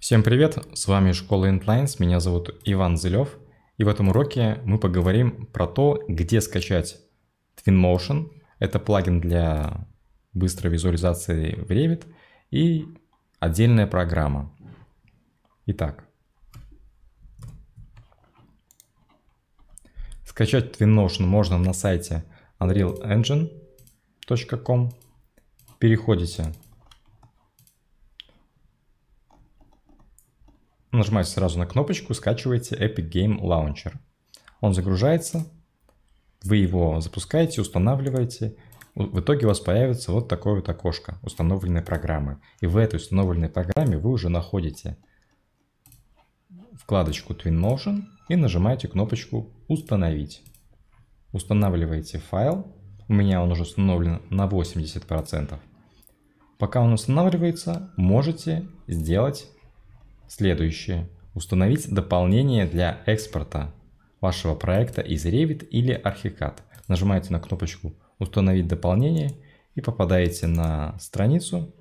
Всем привет, с вами Школа Intlines, меня зовут Иван Зелев, и в этом уроке мы поговорим про то, где скачать Twinmotion, это плагин для быстрой визуализации в Revit, и отдельная программа. Итак, скачать Twinmotion можно на сайте unrealengine.com, переходите нажимаете сразу на кнопочку, скачиваете Epic Game Launcher. Он загружается, вы его запускаете, устанавливаете. В итоге у вас появится вот такое вот окошко установленной программы. И в этой установленной программе вы уже находите вкладочку Twinmotion и нажимаете кнопочку «Установить». Устанавливаете файл. У меня он уже установлен на 80%. Пока он устанавливается, можете сделать Следующее. Установить дополнение для экспорта вашего проекта из Revit или Archicad. Нажимаете на кнопочку «Установить дополнение» и попадаете на страницу,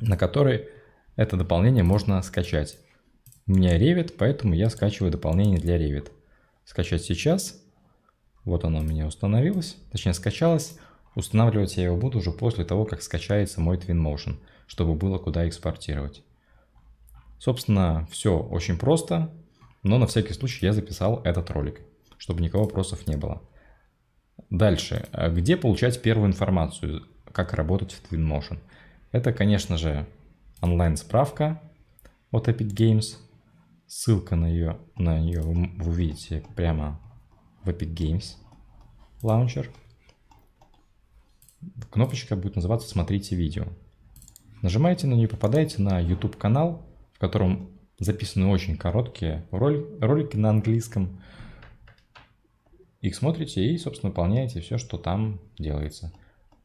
на которой это дополнение можно скачать. У меня Revit, поэтому я скачиваю дополнение для Revit. Скачать сейчас. Вот оно у меня установилось, точнее скачалось. Устанавливать я его буду уже после того, как скачается мой Twinmotion, чтобы было куда экспортировать. Собственно, все очень просто, но на всякий случай я записал этот ролик, чтобы никого вопросов не было. Дальше. Где получать первую информацию, как работать в Twinmotion? Это, конечно же, онлайн-справка от Epic Games. Ссылка на ее, на нее вы увидите прямо в Epic Games Launcher. Кнопочка будет называться «Смотрите видео». Нажимаете на нее, попадаете на YouTube-канал в котором записаны очень короткие ролики на английском. Их смотрите и, собственно, выполняете все, что там делается.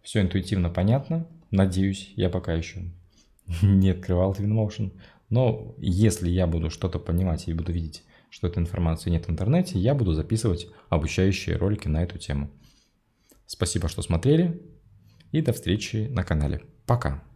Все интуитивно понятно, надеюсь, я пока еще не открывал Twinmotion. Но если я буду что-то понимать и буду видеть, что этой информации нет в интернете, я буду записывать обучающие ролики на эту тему. Спасибо, что смотрели, и до встречи на канале. Пока!